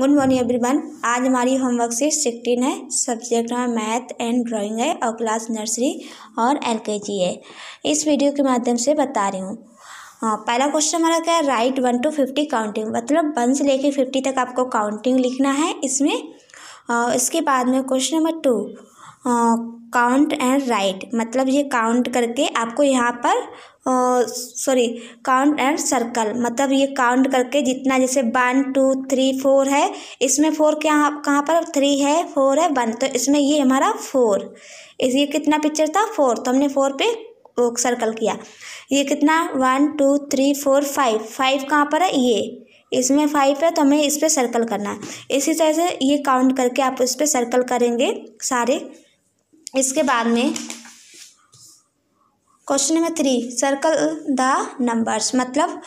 good morning everyone आज हमारी homework से सिक्सटीन है सब्जेक्ट हमारा मैथ एंड ड्राइंग है और क्लास नर्सरी और एलकेजी है इस वीडियो के माध्यम से बता रही हूँ हाँ पहला क्वेश्चन हमारा क्या है right one two fifty counting मतलब वन से लेकर फिफ्टी तक आपको काउंटिंग लिखना है इसमें इसके बाद में question number two count and right मतलब ये काउंट करके आपको यहाँ पर सॉरी काउंट एंड सर्कल मतलब ये काउंट करके जितना जैसे वन टू थ्री फोर है इसमें फोर क्या कहाँ पर थ्री है फोर है वन तो इसमें ये हमारा फोर इस ये कितना पिक्चर था फोर तो हमने फोर पे सर्कल किया ये कितना one two three four five five कहाँ पर है ये इसमें फाइव है तो हमें इस पर सर्कल करना है इसी तरह से ये काउंट करके आप इस पर सर्कल करेंगे सारे इसके बाद में question number three circle the numbers मतलब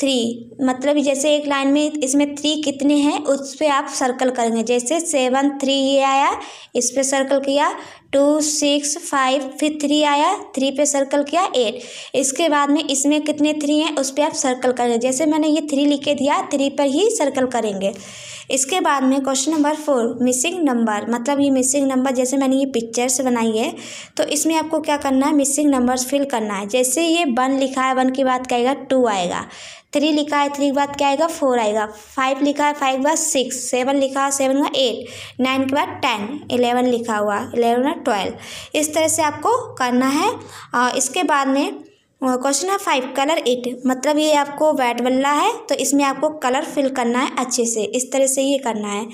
थ्री मतलब जैसे एक लाइन में इसमें थ्री कितने हैं उस पर आप सर्कल करेंगे जैसे सेवन थ्री ये आया इस पर सर्कल किया टू सिक्स फाइव फिर थ्री आया थ्री पे सर्कल किया एट इसके बाद में इसमें कितने थ्री हैं उस पर आप सर्कल करेंगे जैसे मैंने ये थ्री लिख के दिया थ्री पर ही सर्कल करेंगे इसके बाद में question number four missing number मतलब ये मिसिंग नंबर जैसे मैंने ये पिक्चर्स बनाई है तो इसमें आपको क्या करना है मिसिंग नंबर्स फिल करना है जैसे ये वन लिखा है वन की बात करेगा टू आएगा थ्री लिखा है थ्री के बाद क्या आएगा फोर आएगा फाइव लिखा है फाइव के बाद सिक्स सेवन लिखा है सेवन का एट नाइन के बाद टेन इलेवन लिखा हुआ इलेवन का ट्वेल्व इस तरह से आपको करना है और इसके बाद में क्वेश्चन है फाइव कलर इट मतलब ये आपको वैट बल्ला है तो इसमें आपको कलर फिल करना है अच्छे से इस तरह से ये करना है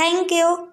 थैंक यू